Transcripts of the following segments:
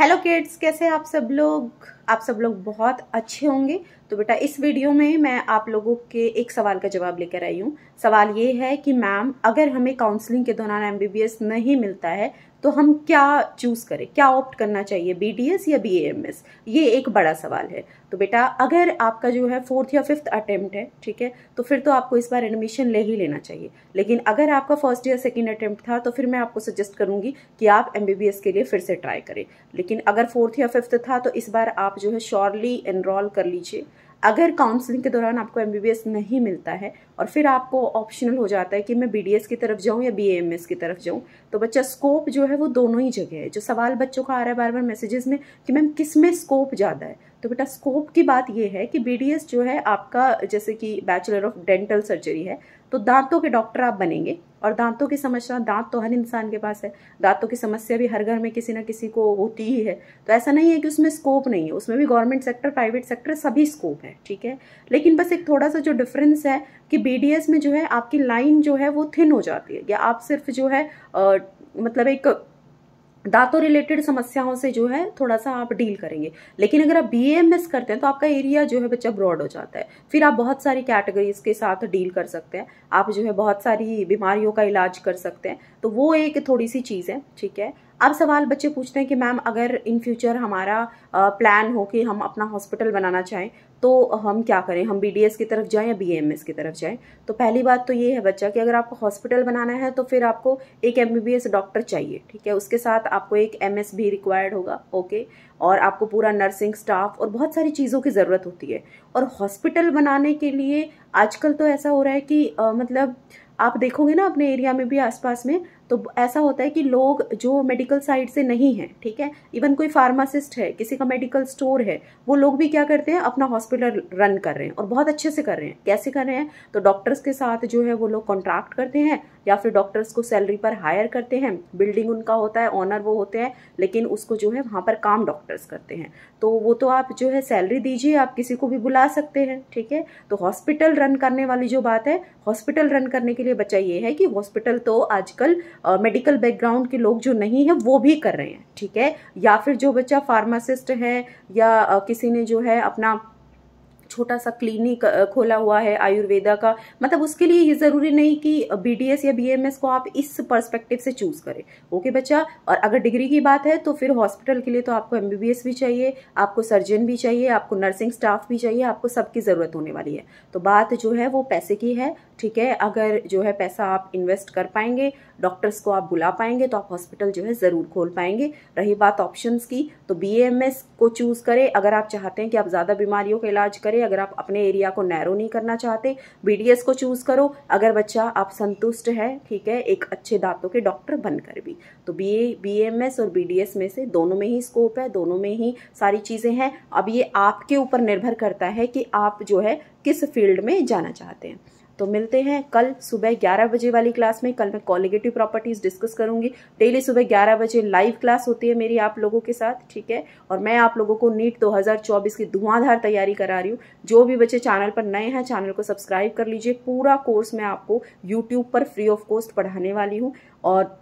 hello kids कैसे आप सब लोग आप सब लोग बहुत अच्छे होंगे तो बेटा इस वीडियो में मैं आप लोगों के एक सवाल का जवाब लेकर आई हूँ सवाल ये है कि मैम अगर हमें काउंसलिंग के दौरान एमबीबीएस नहीं मिलता है तो हम क्या चूज़ करें क्या ऑप्ट करना चाहिए बी या बी ये एक बड़ा सवाल है तो बेटा अगर आपका जो है फोर्थ या फिफ्थ अटैम्प्ट है ठीक है तो फिर तो आपको इस बार एडमिशन ले ही लेना चाहिए लेकिन अगर आपका फर्स्ट या सेकेंड अटैम्प्ट था तो फिर मैं आपको सजेस्ट करूंगी कि आप एम के लिए फिर से ट्राई करें लेकिन अगर फोर्थ या फिफ्थ था तो इस बार आप जो है श्योरली एनरोल कर लीजिए अगर काउंसलिंग के दौरान आपको एम नहीं मिलता है और फिर आपको ऑप्शनल हो जाता है कि मैं बी की तरफ जाऊँ या बी की तरफ जाऊँ तो बच्चा स्कोप जो है वो दोनों ही जगह है जो सवाल बच्चों का आ रहा है बार बार मैसेजेस में कि मैम किस में स्कोप ज़्यादा है तो बेटा स्कोप की बात ये है कि बी जो है आपका जैसे कि बैचलर ऑफ डेंटल सर्जरी है तो दांतों के डॉक्टर आप बनेंगे और दांतों की समस्या दांत तो हर इंसान के पास है दांतों की समस्या भी हर घर में किसी ना किसी को होती ही है तो ऐसा नहीं है कि उसमें स्कोप नहीं है उसमें भी गवर्नमेंट सेक्टर प्राइवेट सेक्टर सभी स्कोप है ठीक है लेकिन बस एक थोड़ा सा जो डिफरेंस है कि बी में जो है आपकी लाइन जो है वो थिन हो जाती है या आप सिर्फ जो है आ, मतलब एक दांतों रिलेटेड समस्याओं से जो है थोड़ा सा आप डील करेंगे लेकिन अगर आप एस करते हैं तो आपका एरिया जो है बच्चा ब्रॉड हो जाता है फिर आप बहुत सारी कैटेगरीज के साथ डील कर सकते हैं आप जो है बहुत सारी बीमारियों का इलाज कर सकते हैं तो वो एक थोड़ी सी चीज़ है ठीक है अब सवाल बच्चे पूछते हैं कि मैम अगर इन फ्यूचर हमारा प्लान हो कि हम अपना हॉस्पिटल बनाना चाहें तो हम क्या करें हम बी की तरफ जाएं या बी की तरफ जाएं तो पहली बात तो ये है बच्चा कि अगर आपको हॉस्पिटल बनाना है तो फिर आपको एक एम डॉक्टर चाहिए ठीक है उसके साथ आपको एक एम भी रिक्वायर्ड होगा ओके और आपको पूरा नर्सिंग स्टाफ और बहुत सारी चीज़ों की ज़रूरत होती है और हॉस्पिटल बनाने के लिए आजकल तो ऐसा हो रहा है कि आ, मतलब आप देखोगे ना अपने एरिया में भी आसपास में तो ऐसा होता है कि लोग जो मेडिकल साइड से नहीं हैं ठीक है इवन कोई फार्मासिस्ट है किसी का मेडिकल स्टोर है वो लोग भी क्या करते हैं अपना हॉस्पिटल रन कर रहे हैं और बहुत अच्छे से कर रहे हैं कैसे कर रहे हैं तो डॉक्टर्स के साथ जो है वो लोग कॉन्ट्रैक्ट करते हैं या फिर डॉक्टर्स को सैलरी पर हायर करते हैं बिल्डिंग उनका होता है ऑनर वो होते हैं लेकिन उसको जो है वहाँ पर काम डॉक्टर्स करते हैं तो वो तो आप जो है सैलरी दीजिए आप किसी को भी बुला सकते हैं ठीक है तो हॉस्पिटल रन करने वाली जो बात है हॉस्पिटल रन करने के लिए बच्चा ये है कि हॉस्पिटल तो आजकल मेडिकल बैकग्राउंड के लोग जो नहीं है वो भी कर रहे हैं ठीक है या फिर जो बच्चा फार्मासिस्ट है या किसी ने जो है अपना छोटा सा क्लिनिक खोला हुआ है आयुर्वेदा का मतलब उसके लिए ये ज़रूरी नहीं कि बीडीएस या बीएमएस को आप इस पर्सपेक्टिव से चूज़ करें ओके बच्चा और अगर डिग्री की बात है तो फिर हॉस्पिटल के लिए तो आपको एमबीबीएस भी चाहिए आपको सर्जन भी चाहिए आपको नर्सिंग स्टाफ भी चाहिए आपको सबकी ज़रूरत होने वाली है तो बात जो है वो पैसे की है ठीक है अगर जो है पैसा आप इन्वेस्ट कर पाएंगे डॉक्टर्स को आप बुला पाएंगे तो आप हॉस्पिटल जो है ज़रूर खोल पाएंगे रही बात ऑप्शंस की तो बीएमएस को चूज़ करें अगर आप चाहते हैं कि आप ज़्यादा बीमारियों का इलाज करें अगर आप अपने एरिया को नैरो नहीं करना चाहते बीडीएस को चूज़ करो अगर बच्चा आप संतुष्ट है ठीक है एक अच्छे दांतों के डॉक्टर बनकर भी तो बी ए और बी में से दोनों में ही स्कोप है दोनों में ही सारी चीज़ें हैं अब ये आपके ऊपर निर्भर करता है कि आप जो है किस फील्ड में जाना चाहते हैं तो मिलते हैं कल सुबह 11 बजे वाली क्लास में कल मैं कॉलिगेटिव प्रॉपर्टीज डिस्कस करूंगी डेली सुबह 11 बजे लाइव क्लास होती है मेरी आप लोगों के साथ ठीक है और मैं आप लोगों को नीट 2024 की धुआंधार तैयारी करा रही हूँ जो भी बच्चे चैनल पर नए हैं चैनल को सब्सक्राइब कर लीजिए पूरा कोर्स मैं आपको यूट्यूब पर फ्री ऑफ कॉस्ट पढ़ाने वाली हूँ और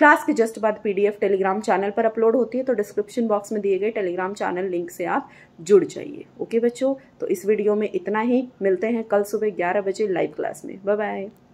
क्लास के जस्ट बाद पीडीएफ टेलीग्राम चैनल पर अपलोड होती है तो डिस्क्रिप्शन बॉक्स में दिए गए टेलीग्राम चैनल लिंक से आप जुड़ जाइए ओके बच्चों तो इस वीडियो में इतना ही मिलते हैं कल सुबह ग्यारह बजे लाइव क्लास में बाय बाय